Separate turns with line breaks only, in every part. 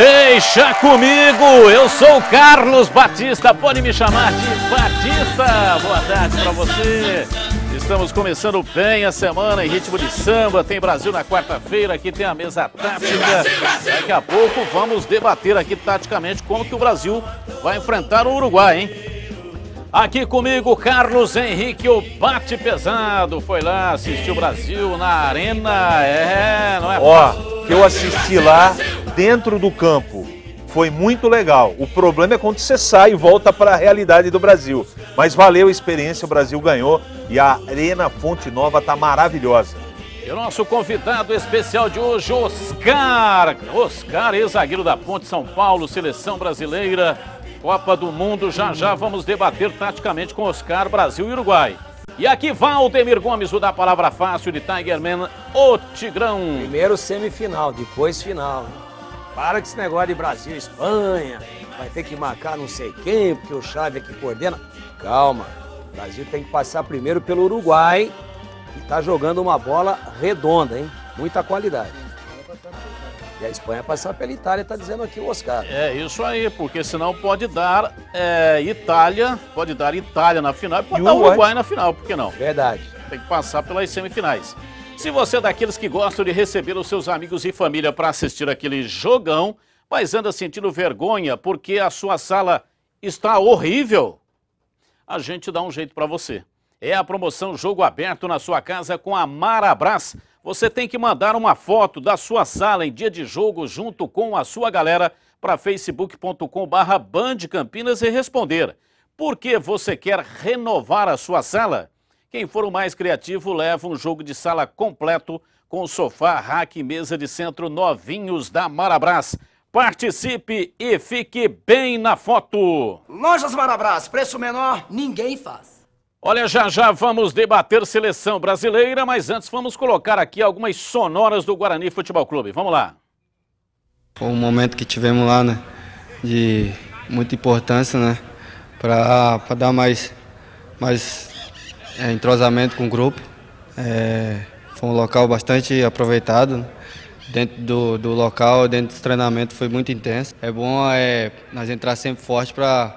Deixa comigo, eu sou o Carlos Batista, pode me chamar de Batista. Boa tarde para você. Estamos começando bem a semana em ritmo de samba. Tem Brasil na quarta-feira, aqui tem a mesa tática. Daqui a pouco vamos debater aqui taticamente como que o Brasil vai enfrentar o Uruguai, hein? Aqui comigo, Carlos Henrique, o bate pesado. Foi lá, assistir o Brasil na arena. É, não é? Ó, que eu assisti lá, dentro do campo foi muito legal. O problema é quando você sai e volta para a realidade do Brasil. Mas valeu a experiência, o Brasil ganhou e a Arena Fonte Nova está maravilhosa. E o nosso convidado especial de hoje, Oscar. Oscar, ex-zagueiro da Ponte São Paulo, seleção brasileira, Copa do Mundo. Já já vamos debater taticamente com Oscar, Brasil e Uruguai. E aqui Valdemir Gomes, o da palavra fácil de Tigerman, o Tigrão. Primeiro semifinal, depois final. Né? Para com esse negócio de Brasil Espanha. Vai ter que marcar não sei quem, porque o Chave é que coordena. Calma, o Brasil tem que passar primeiro pelo Uruguai, que tá jogando uma bola redonda, hein? Muita qualidade. E a Espanha passar pela Itália, tá dizendo aqui o Oscar. É isso aí, porque senão pode dar é, Itália, pode dar Itália na final, pode e dar Uruguai. Uruguai na final, por que não? Verdade. Tem que passar pelas semifinais. Se você é daqueles que gostam de receber os seus amigos e família para assistir aquele jogão, mas anda sentindo vergonha porque a sua sala está horrível, a gente dá um jeito para você. É a promoção Jogo Aberto na sua casa com a Marabras. Você tem que mandar uma foto da sua sala em dia de jogo junto com a sua galera para facebook.com/bandcampinas e responder: Por que você quer renovar a sua sala? Quem for o mais criativo leva um jogo de sala completo com sofá, rack e mesa de centro novinhos da Marabras. Participe e fique bem na foto. Lojas Marabras, preço menor, ninguém faz. Olha, já já vamos debater seleção brasileira, mas antes vamos colocar aqui algumas sonoras do Guarani Futebol Clube. Vamos lá.
Foi um momento que tivemos lá, né? De muita importância, né? Para dar mais, mais é, entrosamento com o grupo. É, foi um local bastante aproveitado. Dentro do, do local, dentro do treinamento, foi muito intenso. É bom é, nós entrar sempre forte para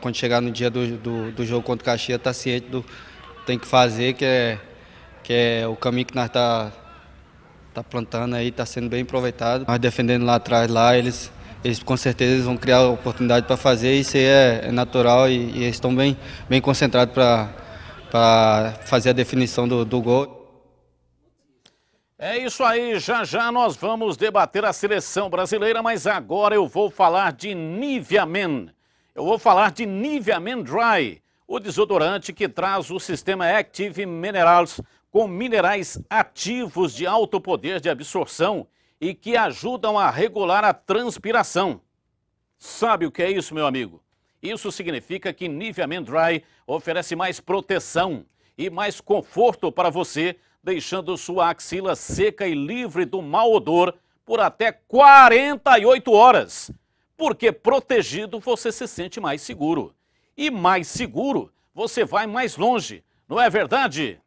quando chegar no dia do, do, do jogo contra o Caxias, estar tá ciente do tem que fazer, que é, que é o caminho que nós tá tá plantando aí, está sendo bem aproveitado. Nós defendendo lá atrás, lá, eles eles com certeza vão criar oportunidade para fazer, isso aí é, é natural e, e, eles estão bem, bem concentrados para para fazer a definição do, do gol.
É isso aí, já já nós vamos debater a seleção brasileira, mas agora eu vou falar de Nivea Men. Eu vou falar de Nivea Men Dry, o desodorante que traz o sistema Active Minerals com minerais ativos de alto poder de absorção e que ajudam a regular a transpiração. Sabe o que é isso, meu amigo? Isso significa que Nivea Men Dry oferece mais proteção e mais conforto para você, deixando sua axila seca e livre do mau odor por até 48 horas. Porque protegido você se sente mais seguro. E mais seguro você vai mais longe, não é verdade?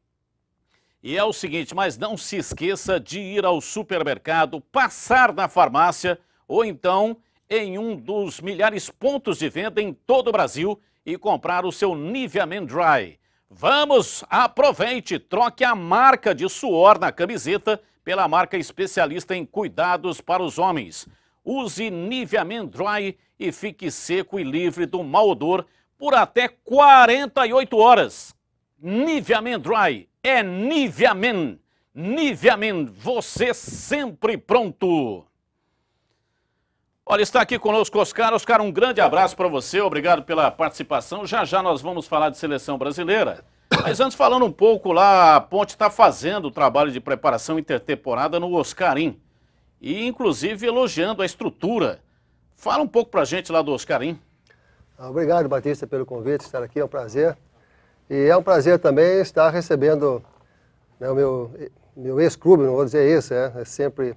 E é o seguinte, mas não se esqueça de ir ao supermercado, passar na farmácia ou então em um dos milhares pontos de venda em todo o Brasil e comprar o seu Nivea Men Dry. Vamos, aproveite, troque a marca de suor na camiseta pela marca especialista em cuidados para os homens. Use Nivea Men Dry e fique seco e livre do mau odor por até 48 horas. Nivea Men Dry é Nivea Men. Nivea Men, você sempre pronto. Olha, está aqui conosco Oscar. Oscar, um grande abraço para você, obrigado pela participação. Já já nós vamos falar de seleção brasileira. Mas antes, falando um pouco lá, a Ponte está fazendo o trabalho de preparação intertemporada no Oscarim. E, inclusive, elogiando a estrutura. Fala um pouco para a gente lá do Oscarim.
Ah, obrigado, Batista, pelo convite, estar aqui, é um prazer. E é um prazer também estar recebendo né, o meu, meu ex-clube, não vou dizer isso, é, é sempre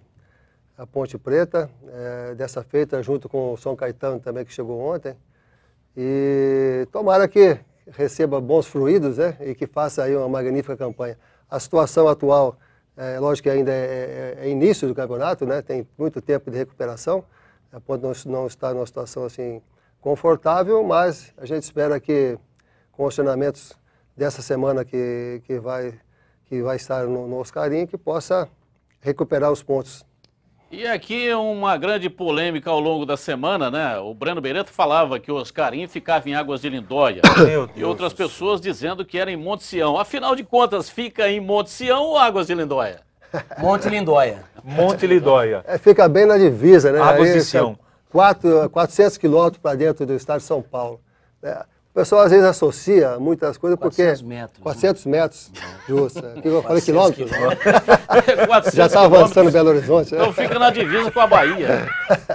a Ponte Preta, é, dessa feita junto com o São Caetano também, que chegou ontem. E tomara que receba bons fluidos né, e que faça aí uma magnífica campanha. A situação atual, é, lógico que ainda é, é, é início do campeonato, né, tem muito tempo de recuperação, a Ponte não, não está numa situação assim confortável, mas a gente espera que com os treinamentos dessa semana que, que, vai, que vai estar no, no Oscarinho, que possa recuperar os pontos
e aqui uma grande polêmica ao longo da semana, né? O Breno Beireto falava que o Oscarinho ficava em Águas de Lindóia. e outras pessoas dizendo que era em Monte Sião. Afinal de contas, fica em Monte Sião ou Águas de Lindóia? Monte Lindóia.
Monte Lindóia. É, fica bem na divisa, né? Águas de Sião. Quatro, 400 quilômetros para dentro do estado de São Paulo. É, o pessoal às vezes associa muitas coisas 400 porque. Metros, 400 né? metros. 400 é. metros. É. Eu falei quilômetros. Né?
quilômetros. Já está avançando
Belo Horizonte. Né? Então fica
na divisa com a Bahia.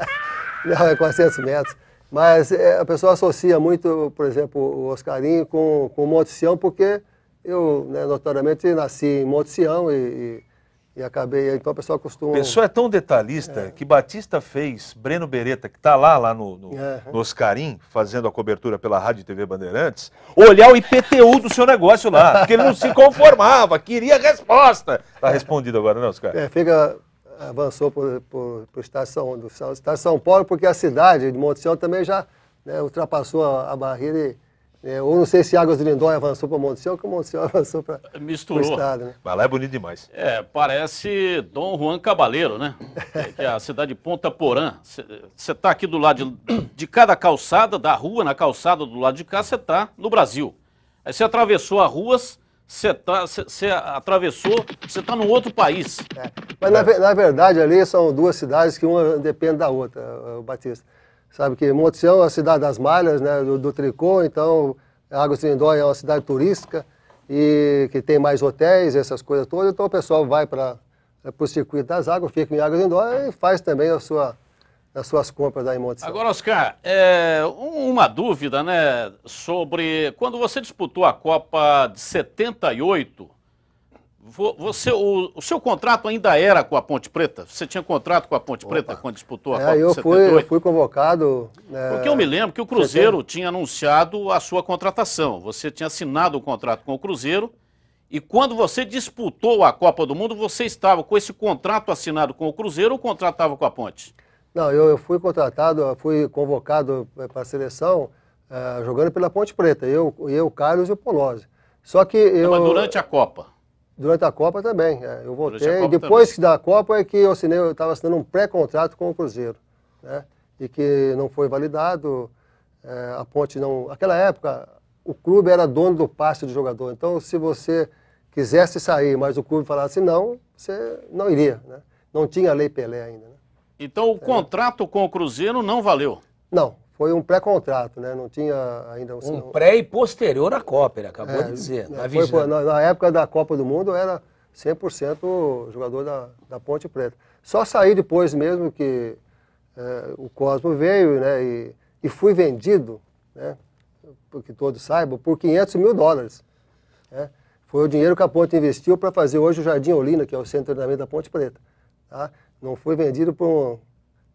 Não, é 400 metros. Mas é, a pessoa associa muito, por exemplo, o Oscarinho com, com o Monte Sião, porque eu, né, notoriamente, nasci em Monte Sião e, e acabei, então o pessoal costuma... Pessoa
é tão detalhista é. que Batista fez, Breno Beretta, que está lá, lá no, no, é. no, Oscarim, fazendo a cobertura pela Rádio TV Bandeirantes, olhar o IPTU do seu negócio lá, porque ele não se conformava, queria resposta. Está respondido agora, não, né, Oscar? É,
fica, avançou para o estado, do de São Paulo, porque a cidade de Monte Sião também já né, ultrapassou a, a barreira e é, eu não sei se Águas de Lindóia avançou para Monte Céu, que o Monte Céu avançou para o estado. Né? Mas lá é bonito demais.
É, parece Dom Juan Cabaleiro, né? que é a cidade de Ponta Porã. Você está aqui do lado de, de, cada calçada, da rua, na calçada do lado de cá, você está no Brasil. Aí você atravessou as ruas, você tá, atravessou, você está num outro país. É.
Mas na, na verdade ali são duas cidades que uma depende da outra, o Batista sabe que Montião é a cidade das malhas, né, do, do tricô, então Águas de Lindóia é uma cidade turística e que tem mais hotéis, essas coisas todas, então o pessoal vai para é, o circuito das águas, fica em Águas de Lindóia e faz também a sua, as suas compras aí em Montição.
Agora, Oscar, é, uma dúvida, né, sobre quando você disputou a Copa de 78, você, o, o, seu contrato ainda era com a Ponte Preta? Você tinha contrato com a Ponte Opa. Preta quando disputou a é, Copa eu de fui, eu
fui convocado. É, Porque eu me lembro que o Cruzeiro
70. tinha anunciado a sua contratação. Você tinha assinado o um contrato com o Cruzeiro. E quando você disputou a Copa do Mundo, você estava com esse contrato assinado com o Cruzeiro ou contratava com a Ponte?
Não, eu, eu fui contratado, fui convocado é, para a seleção é, jogando pela Ponte Preta. Eu, eu, Carlos e o Polozzi. Só que eu. Não, mas durante a Copa? Durante a Copa também. É, eu voltei. Depois também. da Copa é que eu assinei, eu estava assinando um pré-contrato com o Cruzeiro. Né? E que não foi validado. É, a ponte não. Aquela época, o clube era dono do passe do jogador. Então, se você quisesse sair, mas o clube falasse assim, não, você não iria. Né? Não tinha a Lei Pelé ainda. Né? Então, o é.
contrato com o Cruzeiro não valeu?
Não, foi um pré-contrato, né? Não tinha ainda um. Um
pré e posterior à Copa, ele acabou é, de dizer. É, foi, foi,
na, na, época da Copa do Mundo era 100% jogador da, da Ponte Preta. Só saí depois mesmo que é, o Cosmo veio, né? E, e fui vendido, né? Porque todos saibam, por 500 mil dólares. Né? Foi o dinheiro que a Ponte investiu para fazer hoje o Jardim Olina, que é o centro de treinamento da Ponte Preta. Tá? Não fui vendido por um.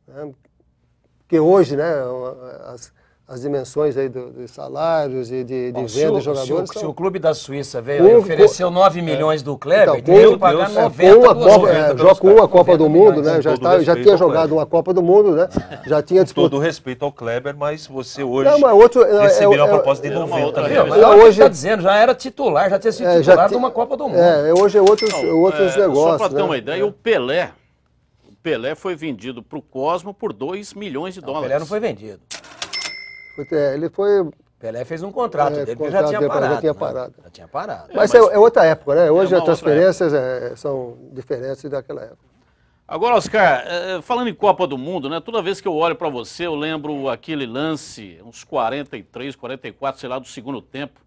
Né? que hoje, né, as, as dimensões aí dos do salários e de, de venda de jogadores. Se o, são... se o, clube da Suíça veio com, ofereceu 9 milhões é. do Kleber, então, deu pagar 90 com a Copa, é, com uma Copa do Mundo, né? Já, tá, já tinha jogado uma Copa do Mundo, né? Já tinha disputado. Todo respeito ao Kleber, mas você hoje não, mas outro, é, recebeu é, a é proposta de 90 é outra milhões. Mas né? hoje está dizendo, já era titular, já tinha sido titular de uma Copa do Mundo. É, hoje é outros negócios. Só para ter né? uma ideia, o
Pelé Pelé foi vendido para o Cosmo por 2 milhões de não, dólares. Pelé não foi vendido.
Foi, ele foi. Pelé fez
um contrato é, dele, contrato já tinha dele, né? parado. Já tinha
parado. Né? Já tinha parado. Mas, é, mas é, é outra época, né? É Hoje as transferências é, é, são diferentes daquela época.
Agora, Oscar, falando em Copa do Mundo, né? Toda vez que eu olho para você, eu lembro aquele lance, uns 43, 44, sei lá, do segundo tempo.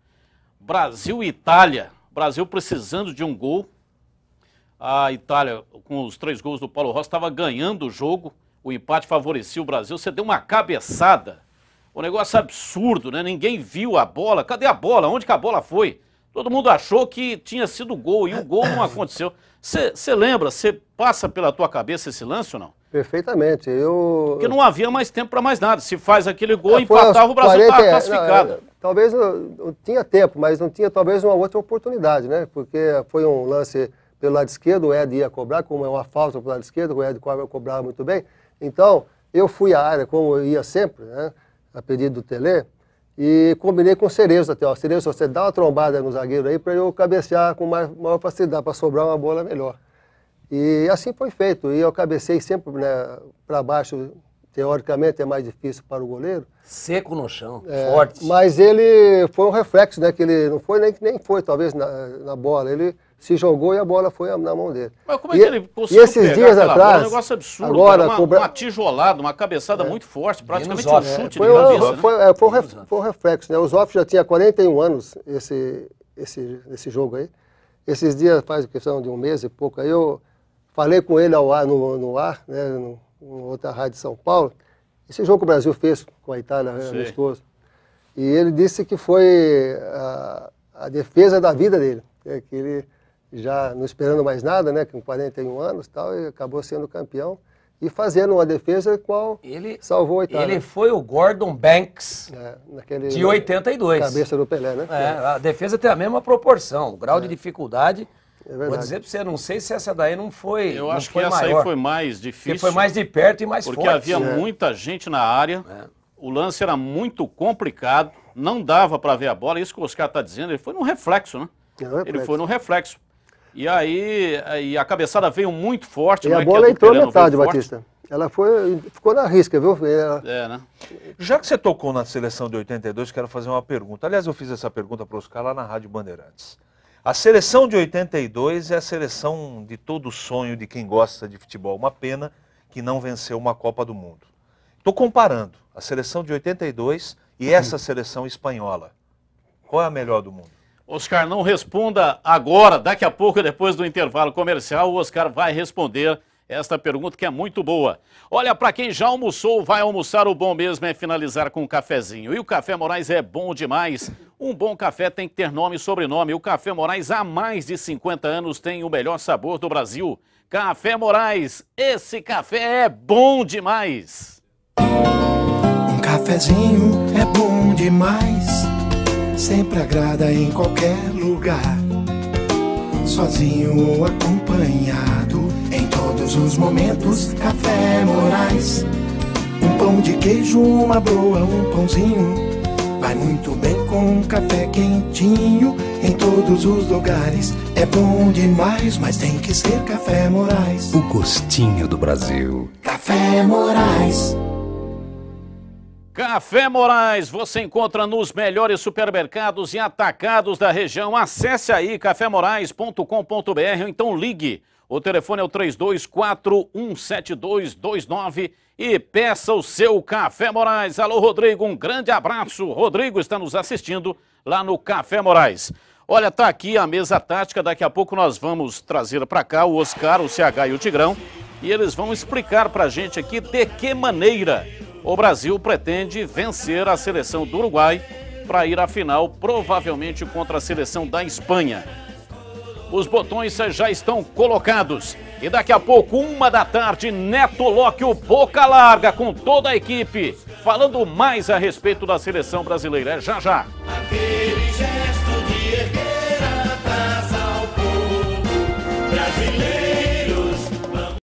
Brasil e Itália. Brasil precisando de um gol a Itália, com os três gols do Paulo Rossi, estava ganhando o jogo. O empate favorecia o Brasil. Você deu uma cabeçada. O negócio absurdo, né? Ninguém viu a bola. Cadê a bola? Onde que a bola foi? Todo mundo achou que tinha sido gol e o gol não aconteceu. Você lembra? Você passa pela tua cabeça esse lance ou não?
Perfeitamente. Eu... Porque
não havia mais tempo para mais nada. Se faz aquele gol, é, empatava, o Brasil estava 40... classificado. Não, é,
talvez não, não, tinha tempo, mas não tinha talvez uma outra oportunidade, né? Porque foi um lance pelo lado esquerdo, o Ed ia cobrar, como é uma falta pelo lado esquerdo, o Ed cobrava muito bem. Então, eu fui à área, como eu ia sempre, né, a pedido do Tele, e combinei com o Cerezo até. Ó, Cerezo, você dá uma trombada no zagueiro aí para eu cabecear com mais, maior facilidade, para sobrar uma bola melhor. E assim foi feito. E eu cabecei sempre né, para baixo, teoricamente é mais difícil para o goleiro. Seco no chão, é, forte. Mas ele foi um reflexo, né? Que ele não foi nem, nem foi, talvez, na, na bola. Ele se jogou e a bola foi na mão dele. Mas como é e, que ele conseguiu e esses dias atrás, bola? É um negócio absurdo, agora, uma, cobra... uma
tijolada, uma cabeçada é. muito forte, praticamente um é, chute foi, de cabeça. Né? Foi,
é, foi, um ref, foi, um reflexo, né? O Zoff já tinha 41 anos esse, esse, esse jogo aí. Esses dias, faz questão de um mês e pouco, aí eu falei com ele ao ar, no, no ar, né, no, em outra rádio de São Paulo, esse jogo que o Brasil fez com a Itália, né? Sim. amistoso. E ele disse que foi a, a defesa da vida dele, né? que ele já não esperando mais nada, né, com 41 anos tal, e acabou sendo campeão e fazendo uma defesa qual ele, salvou a Itália. Ele foi o Gordon Banks é, naquele, de 82. Cabeça do Pelé, né? É, a defesa tem a mesma proporção, o grau é. de dificuldade. É Vou dizer
para você, não sei se essa daí não foi. Eu acho que essa maior, aí foi mais
difícil. Porque foi mais de perto e mais porque forte. Porque havia muita
gente na área, é. o lance era muito complicado, não dava para ver a bola. Isso que o Oscar está dizendo, ele foi num reflexo, né? É ele foi no reflexo. E aí e a cabeçada veio muito forte. E a é bola entrou à metade, Batista.
Ela foi, ficou na risca, viu? Ela... É, é, né? Já que você tocou na seleção de 82, quero fazer uma pergunta.
Aliás, eu fiz essa pergunta para os caras lá na Rádio Bandeirantes. A seleção de 82 é a seleção de todo sonho de quem gosta de futebol. Uma pena que não venceu uma Copa do Mundo. Estou comparando a seleção de 82 e essa seleção espanhola. Qual é a melhor do mundo? Oscar, não responda agora, daqui a pouco, depois do intervalo comercial, o Oscar vai responder esta pergunta que é muito boa. Olha, para quem já almoçou, vai almoçar, o bom mesmo é finalizar com um cafezinho. E o Café Moraes é bom demais. Um bom café tem que ter nome e sobrenome. O Café Moraes, há mais de 50 anos, tem o melhor sabor do Brasil. Café Moraes, esse café é bom demais.
Um cafezinho é bom demais sempre agrada em qualquer lugar. Sozinho ou acompanhado, em todos os momentos, café Moraes. Um pão de queijo, uma broa, um pãozinho. Vai muito bem com um café quentinho. Em todos os lugares é bom demais, mas tem que ser Café Moraes. O gostinho do Brasil. Café Moraes.
Café Moraes, você encontra nos melhores supermercados e atacados da região. Acesse aí cafemorais.com.br ou então ligue. O telefone é o 32417229 e peça o seu Café Moraes. Alô, Rodrigo, um grande abraço. Rodrigo está nos assistindo lá no Café Moraes. Olha, tá aqui a mesa tática. Daqui a pouco nós vamos trazer para cá o Oscar, o CH e o Tigrão. E eles vão explicar para a gente aqui de que maneira o Brasil pretende vencer a seleção do Uruguai para ir à final, provavelmente contra a seleção da Espanha. Os botões já estão colocados. E daqui a pouco, uma da tarde, Neto Locke, o Boca Larga, com toda a equipe, falando mais a respeito da seleção brasileira. É já já.